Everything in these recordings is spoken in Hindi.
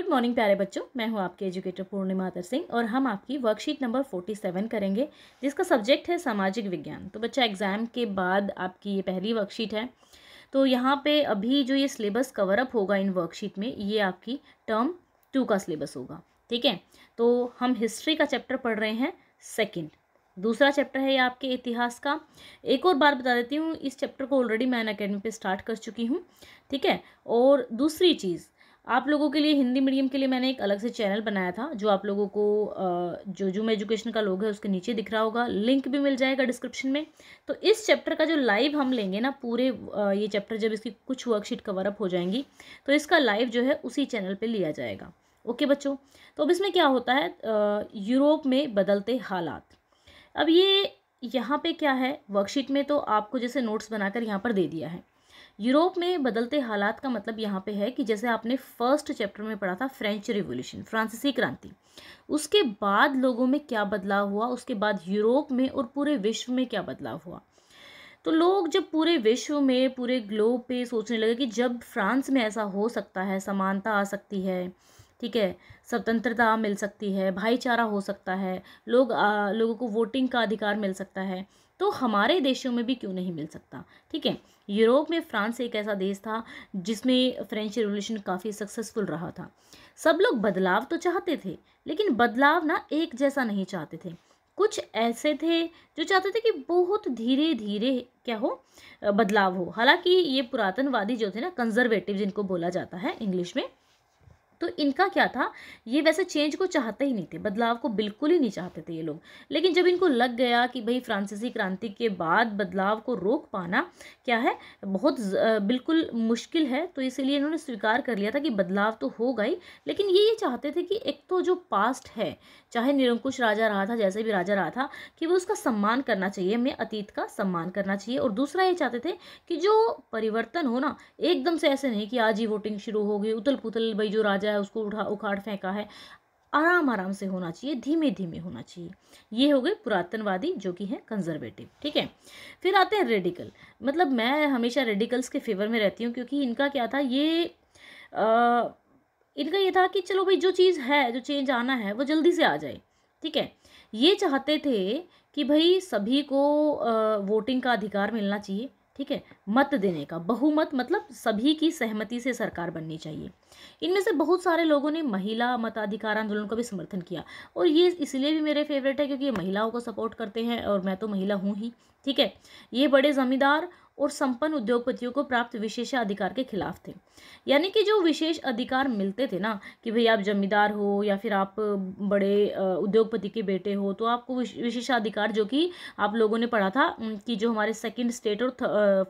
गुड मॉर्निंग प्यारे बच्चों मैं हूं आपके एजुकेटर पूर्णिमा तर सिंह और हम आपकी वर्कशीट नंबर फोर्टी सेवन करेंगे जिसका सब्जेक्ट है सामाजिक विज्ञान तो बच्चा एग्ज़ाम के बाद आपकी ये पहली वर्कशीट है तो यहाँ पे अभी जो ये सिलेबस कवर अप होगा इन वर्कशीट में ये आपकी टर्म टू का सिलेबस होगा ठीक है तो हम हिस्ट्री का चैप्टर पढ़ रहे हैं सेकेंड दूसरा चैप्टर है ये आपके इतिहास का एक और बार बता देती हूँ इस चैप्टर को ऑलरेडी मैं अन अकेडमी पर स्टार्ट कर चुकी हूँ ठीक है और दूसरी चीज़ आप लोगों के लिए हिंदी मीडियम के लिए मैंने एक अलग से चैनल बनाया था जो आप लोगों को जो जूम एजुकेशन का लोग है उसके नीचे दिख रहा होगा लिंक भी मिल जाएगा डिस्क्रिप्शन में तो इस चैप्टर का जो लाइव हम लेंगे ना पूरे ये चैप्टर जब इसकी कुछ वर्कशीट कवरअप हो जाएंगी तो इसका लाइव जो है उसी चैनल पर लिया जाएगा ओके बच्चों तो अब इसमें क्या होता है यूरोप में बदलते हालात अब ये यहाँ पे क्या है वर्कशीट में तो आपको जैसे नोट्स बनाकर यहाँ पर दे दिया है यूरोप में बदलते हालात का मतलब यहाँ पे है कि जैसे आपने फर्स्ट चैप्टर में पढ़ा था फ्रेंच रिवोल्यूशन फ्रांसीसी क्रांति उसके बाद लोगों में क्या बदलाव हुआ उसके बाद यूरोप में और पूरे विश्व में क्या बदलाव हुआ तो लोग जब पूरे विश्व में पूरे ग्लोब पे सोचने लगे कि जब फ्रांस में ऐसा हो सकता है समानता आ सकती है ठीक है स्वतंत्रता मिल सकती है भाईचारा हो सकता है लोग आ, लोगों को वोटिंग का अधिकार मिल सकता है तो हमारे देशों में भी क्यों नहीं मिल सकता ठीक है यूरोप में फ्रांस एक ऐसा देश था जिसमें फ्रेंच रिवोल्यूशन काफ़ी सक्सेसफुल रहा था सब लोग बदलाव तो चाहते थे लेकिन बदलाव ना एक जैसा नहीं चाहते थे कुछ ऐसे थे जो चाहते थे कि बहुत धीरे धीरे क्या हो बदलाव हो हालांकि ये पुरातनवादी जो थे ना कंजर्वेटिव जिनको बोला जाता है इंग्लिश में तो इनका क्या था ये वैसे चेंज को चाहते ही नहीं थे बदलाव को बिल्कुल ही नहीं चाहते थे ये लोग लेकिन जब इनको लग गया कि भाई फ्रांसीसी क्रांति के बाद बदलाव को रोक पाना क्या है बहुत बिल्कुल मुश्किल है तो इसीलिए इन्होंने स्वीकार कर लिया था कि बदलाव तो होगा ही लेकिन ये ये चाहते थे कि एक तो जो पास्ट है चाहे निरंकुश राजा रहा था जैसे भी राजा रहा था कि वो उसका सम्मान करना चाहिए हमें अतीत का सम्मान करना चाहिए और दूसरा ये चाहते थे कि जो परिवर्तन हो ना एकदम से ऐसे नहीं कि आज ही वोटिंग शुरू हो गई उतल पुतल भाई जो राजा गया है उसको उठा उखाड़ फेंका है आराम आराम से होना चाहिए धीमे धीमे होना चाहिए ये हो गए पुरातनवादी जो कि है कंजर्वेटिव ठीक है फिर आते हैं रेडिकल मतलब मैं हमेशा रेडिकल्स के फेवर में रहती हूँ क्योंकि इनका क्या था ये आ, इनका ये था कि चलो भाई जो चीज़ है जो चेंज आना है वो जल्दी से आ जाए ठीक है ये चाहते थे कि भाई सभी को आ, वोटिंग का अधिकार मिलना चाहिए ठीक है मत देने का बहुमत मतलब सभी की सहमति से सरकार बननी चाहिए इनमें से बहुत सारे लोगों ने महिला मताधिकार आंदोलन का भी समर्थन किया और ये इसलिए भी मेरे फेवरेट है क्योंकि ये महिलाओं को सपोर्ट करते हैं और मैं तो महिला हूँ ही ठीक है ये बड़े ज़मींदार और संपन्न उद्योगपतियों को प्राप्त विशेष अधिकार के खिलाफ थे यानी कि जो विशेष अधिकार मिलते थे ना कि भई आप जमींदार हो या फिर आप बड़े उद्योगपति के बेटे हो तो आपको विशेषाधिकार जो कि आप लोगों ने पढ़ा था कि जो हमारे सेकेंड स्टेट और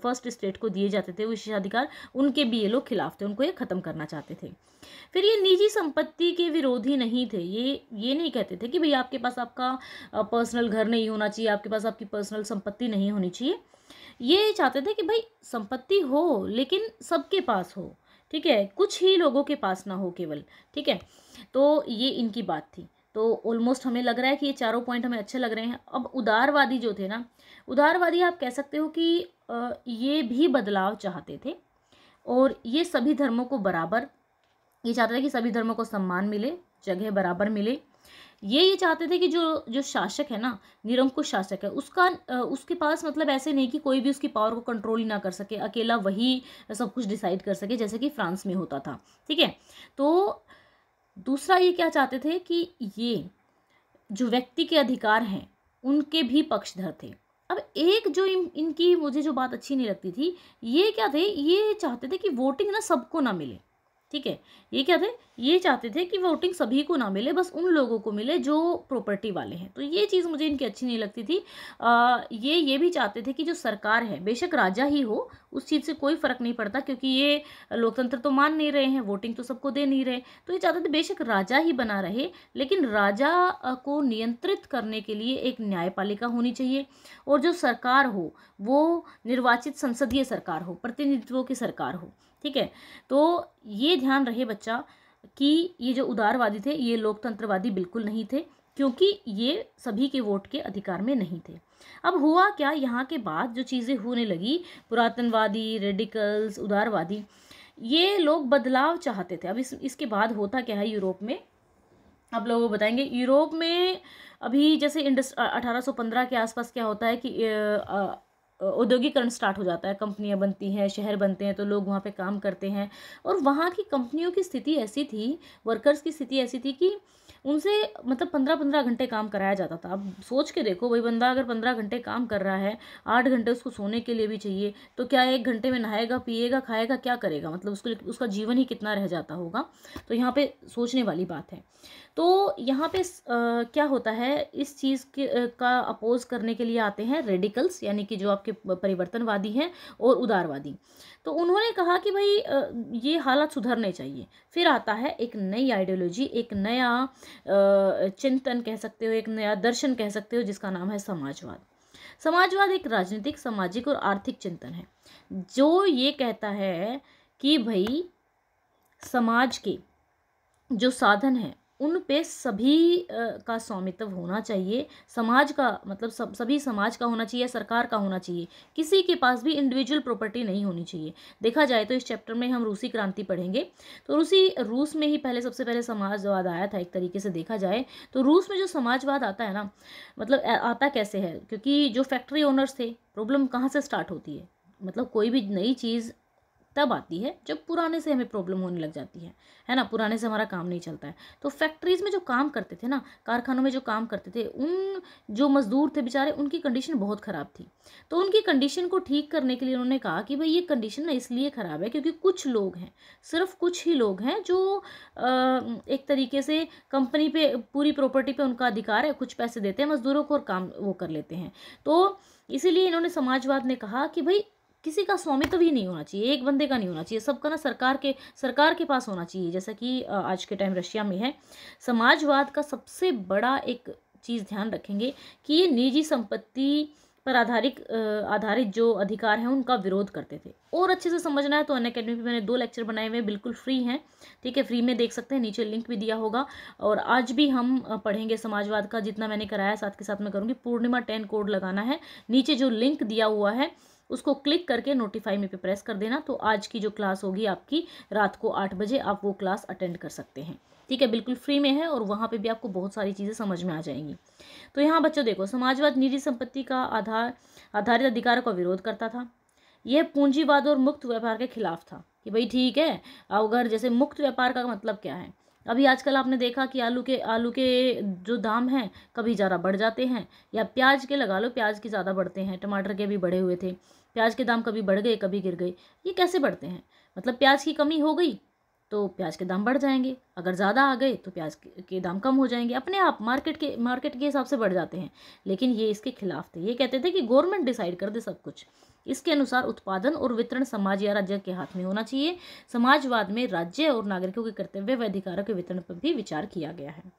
फर्स्ट स्टेट को दिए जाते थे विशेषाधिकार उनके भी ये लोग खिलाफ थे उनको ये ख़त्म करना चाहते थे फिर ये निजी संपत्ति के विरोधी नहीं थे ये ये नहीं कहते थे कि भाई आपके पास आपका पर्सनल घर नहीं होना चाहिए आपके पास आपकी पर्सनल संपत्ति नहीं होनी चाहिए ये चाहते थे कि भाई संपत्ति हो लेकिन सबके पास हो ठीक है कुछ ही लोगों के पास ना हो केवल ठीक है तो ये इनकी बात थी तो ऑलमोस्ट हमें लग रहा है कि ये चारों पॉइंट हमें अच्छे लग रहे हैं अब उदारवादी जो थे ना उदारवादी आप कह सकते हो कि ये भी बदलाव चाहते थे और ये सभी धर्मों को बराबर ये चाहते थे कि सभी धर्मों को सम्मान मिले जगह बराबर मिले ये ये चाहते थे कि जो जो शासक है ना निरंकुश शासक है उसका उसके पास मतलब ऐसे नहीं कि कोई भी उसकी पावर को कंट्रोल ही ना कर सके अकेला वही सब कुछ डिसाइड कर सके जैसे कि फ्रांस में होता था ठीक है तो दूसरा ये क्या चाहते थे कि ये जो व्यक्ति के अधिकार हैं उनके भी पक्षधर थे अब एक जो इन, इनकी मुझे जो बात अच्छी नहीं लगती थी ये क्या थे ये चाहते थे कि वोटिंग ना सबको ना मिले ठीक है ये क्या थे ये चाहते थे कि वोटिंग सभी को ना मिले बस उन लोगों को मिले जो प्रॉपर्टी वाले हैं तो ये चीज़ मुझे इनकी अच्छी नहीं लगती थी आ, ये ये भी चाहते थे कि जो सरकार है बेशक राजा ही हो उस चीज़ से कोई फ़र्क नहीं पड़ता क्योंकि ये लोकतंत्र तो मान नहीं रहे हैं वोटिंग तो सबको दे नहीं रहे तो ये चाहते थे बेशक राजा ही बना रहे लेकिन राजा को नियंत्रित करने के लिए एक न्यायपालिका होनी चाहिए और जो सरकार हो वो निर्वाचित संसदीय सरकार हो प्रतिनिधित्वों की सरकार हो ठीक है तो ये ध्यान रहे बच्चा कि ये जो उदारवादी थे ये लोकतंत्रवादी बिल्कुल नहीं थे क्योंकि ये सभी के वोट के अधिकार में नहीं थे अब हुआ क्या यहाँ के बाद जो चीज़ें होने लगी पुरातनवादी रेडिकल्स उदारवादी ये लोग बदलाव चाहते थे अब इस इसके बाद होता क्या है यूरोप में आप लोगों को बताएंगे यूरोप में अभी जैसे इंडस्ट अठारह के आसपास क्या होता है कि औद्योगिकरण स्टार्ट हो जाता है कंपनियां बनती हैं शहर बनते हैं तो लोग वहाँ पे काम करते हैं और वहाँ की कंपनियों की स्थिति ऐसी थी वर्कर्स की स्थिति ऐसी थी कि उनसे मतलब पंद्रह पंद्रह घंटे काम कराया जाता था अब सोच के देखो भाई बंदा अगर पंद्रह घंटे काम कर रहा है आठ घंटे उसको सोने के लिए भी चाहिए तो क्या एक घंटे में नहाएगा पिएगा खाएगा क्या करेगा मतलब उसको उसका जीवन ही कितना रह जाता होगा तो यहाँ पे सोचने वाली बात है तो यहाँ पे आ, क्या होता है इस चीज़ के आ, का अपोज करने के लिए आते हैं रेडिकल्स यानी कि जो आपके परिवर्तनवादी हैं और उदारवादी तो उन्होंने कहा कि भाई आ, ये हालात सुधरने चाहिए फिर आता है एक नई आइडियोलॉजी एक नया चिंतन कह सकते हो एक नया दर्शन कह सकते हो जिसका नाम है समाजवाद समाजवाद एक राजनीतिक सामाजिक और आर्थिक चिंतन है जो ये कहता है कि भाई समाज के जो साधन हैं उन पे सभी का स्वामित्व होना चाहिए समाज का मतलब सब सभी समाज का होना चाहिए सरकार का होना चाहिए किसी के पास भी इंडिविजुअल प्रॉपर्टी नहीं होनी चाहिए देखा जाए तो इस चैप्टर में हम रूसी क्रांति पढ़ेंगे तो रूसी रूस में ही पहले सबसे पहले समाजवाद आया था एक तरीके से देखा जाए तो रूस में जो समाजवाद आता है ना मतलब आता कैसे है क्योंकि जो फैक्ट्री ओनर्स थे प्रॉब्लम कहाँ से स्टार्ट होती है मतलब कोई भी नई चीज़ तब आती है जब पुराने से हमें प्रॉब्लम होने लग जाती है है ना पुराने से हमारा काम नहीं चलता है तो फैक्ट्रीज़ में जो काम करते थे ना कारखानों में जो काम करते थे उन जो मज़दूर थे बेचारे उनकी कंडीशन बहुत ख़राब थी तो उनकी कंडीशन को ठीक करने के लिए उन्होंने कहा कि भाई ये कंडीशन ना इसलिए ख़राब है क्योंकि कुछ लोग हैं सिर्फ कुछ ही लोग हैं जो एक तरीके से कंपनी पे पूरी प्रॉपर्टी पर उनका अधिकार है कुछ पैसे देते हैं मज़दूरों को और काम वो कर लेते हैं तो इसीलिए इन्होंने समाजवाद ने कहा कि भाई किसी का स्वामित्व ही नहीं होना चाहिए एक बंदे का नहीं होना चाहिए सबका ना सरकार के सरकार के पास होना चाहिए जैसा कि आज के टाइम रशिया में है समाजवाद का सबसे बड़ा एक चीज़ ध्यान रखेंगे कि ये निजी संपत्ति पर आधारित आधारित जो अधिकार हैं उनका विरोध करते थे और अच्छे से समझना है तो अन अकेडमी पर मैंने दो लेक्चर बनाए हुए बिल्कुल फ्री हैं ठीक है फ्री में देख सकते हैं नीचे लिंक भी दिया होगा और आज भी हम पढ़ेंगे समाजवाद का जितना मैंने कराया साथ के साथ मैं करूँगी पूर्णिमा टेन कोड लगाना है नीचे जो लिंक दिया हुआ है उसको क्लिक करके नोटिफाई में पे प्रेस कर देना तो आज की जो क्लास होगी आपकी रात को आठ बजे आप वो क्लास अटेंड कर सकते हैं ठीक है बिल्कुल फ्री में है और वहाँ पे भी आपको बहुत सारी चीज़ें समझ में आ जाएंगी तो यहाँ बच्चों देखो समाजवाद निजी संपत्ति का आधार आधारित अधिकार का विरोध करता था यह पूंजीवाद और मुक्त व्यापार के खिलाफ था कि भाई ठीक है अगर जैसे मुक्त व्यापार का मतलब क्या है अभी आजकल आपने देखा कि आलू के आलू के जो दाम हैं कभी ज़्यादा बढ़ जाते हैं या प्याज के लगा लो प्याज के ज़्यादा बढ़ते हैं टमाटर के भी बढ़े हुए थे प्याज के दाम कभी बढ़ गए कभी गिर गए ये कैसे बढ़ते हैं मतलब प्याज की कमी हो गई तो प्याज के दाम बढ़ जाएंगे अगर ज़्यादा आ गए तो प्याज के दाम कम हो जाएंगे अपने आप मार्केट के मार्केट के हिसाब से बढ़ जाते हैं लेकिन ये इसके खिलाफ थे ये कहते थे कि गवर्नमेंट डिसाइड कर दे सब कुछ इसके अनुसार उत्पादन और वितरण समाज या राज्य के हाथ में होना चाहिए समाजवाद में राज्य और नागरिकों के कर्तव्य व अधिकारों के वितरण पर भी विचार किया गया है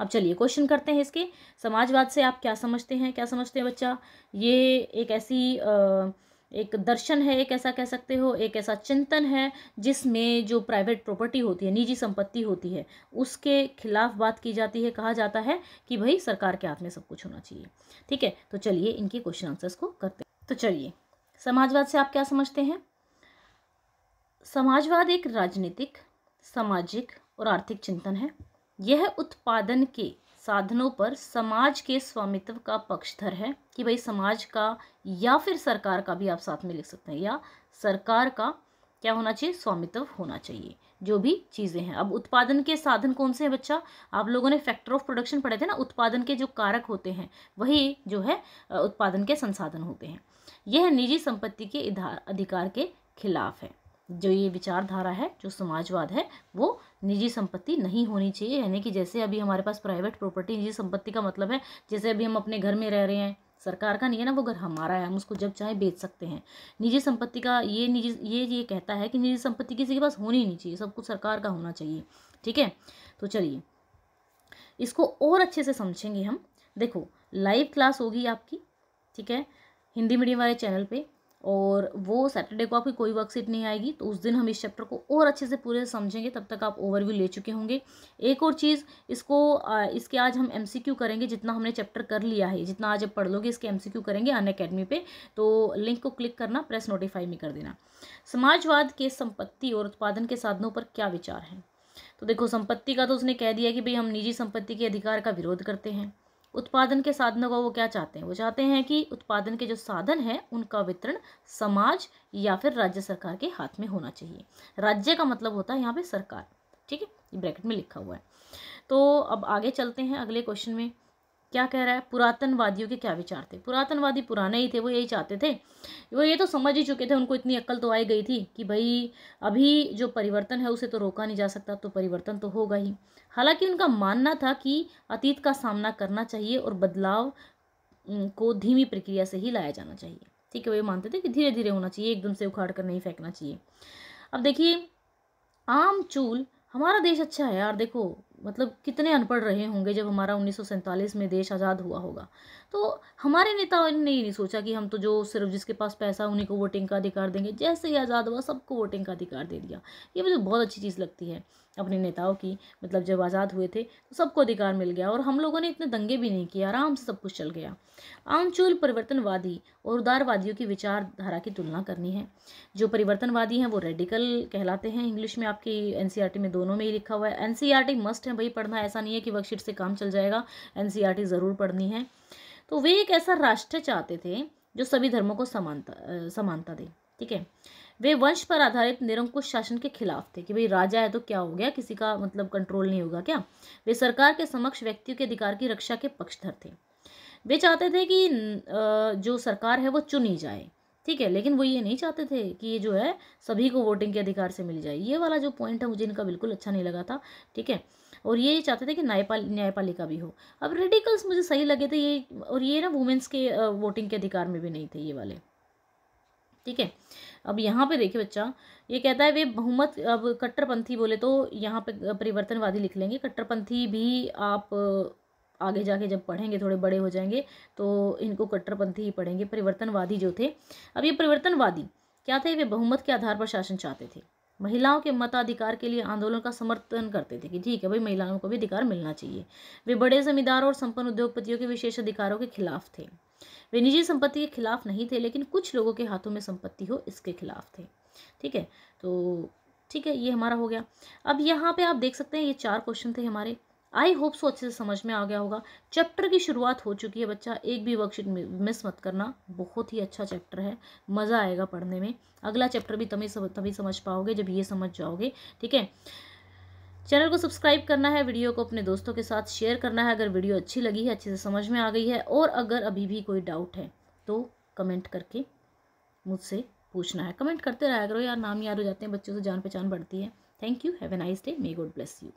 अब चलिए क्वेश्चन करते हैं इसके समाजवाद से आप क्या समझते हैं क्या समझते हैं बच्चा ये एक ऐसी एक दर्शन है एक ऐसा कह सकते हो एक ऐसा चिंतन है जिसमें जो प्राइवेट प्रॉपर्टी होती है निजी संपत्ति होती है उसके खिलाफ बात की जाती है कहा जाता है कि भाई सरकार के हाथ में सब कुछ होना चाहिए ठीक है तो चलिए इनके क्वेश्चन आंसर्स को करते हैं तो चलिए समाजवाद से आप क्या समझते हैं समाजवाद एक राजनीतिक सामाजिक और आर्थिक चिंतन है यह उत्पादन के साधनों पर समाज के स्वामित्व का पक्षधर है कि भाई समाज का या फिर सरकार का भी आप साथ में लिख सकते हैं या सरकार का क्या होना चाहिए स्वामित्व होना चाहिए जो भी चीज़ें हैं अब उत्पादन के साधन कौन से हैं बच्चा आप लोगों ने फैक्टर ऑफ प्रोडक्शन पढ़े थे ना उत्पादन के जो कारक होते हैं वही जो है उत्पादन के संसाधन होते हैं यह निजी संपत्ति के अधिकार के खिलाफ है जो ये विचारधारा है जो समाजवाद है वो निजी संपत्ति नहीं होनी चाहिए यानी कि जैसे अभी हमारे पास प्राइवेट प्रॉपर्टी निजी संपत्ति का मतलब है जैसे अभी हम अपने घर में रह रहे हैं सरकार का नहीं है ना वो घर हमारा है हम उसको जब चाहे बेच सकते हैं निजी संपत्ति का ये निजी ये ये कहता है कि निजी संपत्ति किसी के पास होनी नहीं चाहिए सब कुछ सरकार का होना चाहिए ठीक है तो चलिए इसको और अच्छे से समझेंगे हम देखो लाइव क्लास होगी आपकी ठीक है हिंदी मीडियम वाले चैनल पे और वो सैटरडे को आपकी कोई वर्कशीट नहीं आएगी तो उस दिन हम इस चैप्टर को और अच्छे से पूरे समझेंगे तब तक आप ओवरव्यू ले चुके होंगे एक और चीज़ इसको इसके आज हम एमसीक्यू करेंगे जितना हमने चैप्टर कर लिया है जितना आज आप पढ़ लोगे इसके एमसीक्यू करेंगे अन अकेडमी पे तो लिंक को क्लिक करना प्रेस नोटिफाई में कर देना समाजवाद के संपत्ति और उत्पादन के साधनों पर क्या विचार है तो देखो संपत्ति का तो उसने कह दिया कि भाई हम निजी संपत्ति के अधिकार का विरोध करते हैं उत्पादन के साधनों का वो क्या चाहते हैं वो चाहते हैं कि उत्पादन के जो साधन हैं उनका वितरण समाज या फिर राज्य सरकार के हाथ में होना चाहिए राज्य का मतलब होता है यहाँ पे सरकार ठीक है ये ब्रैकेट में लिखा हुआ है तो अब आगे चलते हैं अगले क्वेश्चन में क्या कह रहा है पुरातनवादियों के क्या विचार थे पुरातनवादी पुराने ही थे वो यही चाहते थे वो ये तो समझ ही चुके थे उनको इतनी अक्ल तो आई गई थी कि भाई अभी जो परिवर्तन है उसे तो रोका नहीं जा सकता तो परिवर्तन तो होगा ही हालांकि उनका मानना था कि अतीत का सामना करना चाहिए और बदलाव को धीमी प्रक्रिया से ही लाया जाना चाहिए ठीक है वो ये मानते थे कि धीरे धीरे होना चाहिए एकदम से उखाड़ कर नहीं फेंकना चाहिए अब देखिए आम चूल हमारा देश अच्छा है यार देखो मतलब कितने अनपढ़ रहे होंगे जब हमारा उन्नीस में देश आज़ाद हुआ होगा तो हमारे नेताओं ने ये नहीं सोचा कि हम तो जो सिर्फ जिसके पास पैसा उन्हीं को वोटिंग का अधिकार देंगे जैसे ही आज़ाद हुआ सबको वोटिंग का अधिकार दे दिया ये मुझे बहुत अच्छी चीज़ लगती है अपने नेताओं की मतलब जब आज़ाद हुए थे तो सबको अधिकार मिल गया और हम लोगों ने इतने दंगे भी नहीं किए आराम से सब कुछ चल गया आमचूल परिवर्तनवादी और उदारवादियों की विचारधारा की तुलना करनी है जो परिवर्तनवादी हैं वो रेडिकल कहलाते हैं इंग्लिश में आपकी एन e में दोनों में ही लिखा हुआ है एन मस्ट में भाई पढ़ना ऐसा नहीं है कि वर्कशीट से काम चल जाएगा एन e ज़रूर पढ़नी है तो वे एक ऐसा राष्ट्र चाहते थे जो सभी धर्मों को समानता समानता दे ठीक है वे वंश पर आधारित निरंकुश शासन के खिलाफ थे कि भाई राजा है तो क्या हो गया किसी का मतलब कंट्रोल नहीं होगा क्या वे सरकार के समक्ष व्यक्तियों के अधिकार की रक्षा के पक्षधर थे वे चाहते थे कि जो सरकार है वो चुनी जाए ठीक है लेकिन वो ये नहीं चाहते थे कि ये जो है सभी को वोटिंग के अधिकार से मिल जाए ये वाला जो पॉइंट है मुझे इनका बिल्कुल अच्छा नहीं लगा था ठीक है और ये चाहते थे कि न्यायपाल न्यायपालिका भी हो अब रेडिकल्स मुझे सही लगे थे ये और ये ना वुमेंस के वोटिंग के अधिकार में भी नहीं थे ये वाले ठीक है अब यहाँ पे देखिए बच्चा ये कहता है वे बहुमत अब कट्टरपंथी बोले तो यहाँ पे परिवर्तनवादी लिख लेंगे कट्टरपंथी भी आप आगे जाके जब पढ़ेंगे थोड़े बड़े हो जाएंगे तो इनको कट्टरपंथी ही पढ़ेंगे परिवर्तनवादी जो थे अब ये परिवर्तनवादी क्या थे वे बहुमत के आधार पर शासन चाहते थे महिलाओं के मताधिकार के लिए आंदोलन का समर्थन करते थे कि ठीक है भाई महिलाओं को भी अधिकार मिलना चाहिए वे बड़े जमींदारों और संपन्न उद्योगपतियों के विशेष अधिकारों के खिलाफ थे वे निजी संपत्ति के खिलाफ नहीं थे लेकिन कुछ लोगों के हाथों में संपत्ति हो इसके खिलाफ थे ठीक है तो ठीक है ये हमारा हो गया अब यहाँ पे आप देख सकते हैं ये चार क्वेश्चन थे हमारे आई होप सो अच्छे से समझ में आ गया होगा चैप्टर की शुरुआत हो चुकी है बच्चा एक भी वर्कशीट मिस मत करना बहुत ही अच्छा चैप्टर है मज़ा आएगा पढ़ने में अगला चैप्टर भी तभी तभी समझ पाओगे जब ये समझ जाओगे ठीक है चैनल को सब्सक्राइब करना है वीडियो को अपने दोस्तों के साथ शेयर करना है अगर वीडियो अच्छी लगी है अच्छे से समझ में आ गई है और अगर अभी भी कोई डाउट है तो कमेंट करके मुझसे पूछना है कमेंट करते रहा करो यार नाम याद हो जाते हैं बच्चों से जान पहचान बढ़ती है thank you have a nice day may God bless you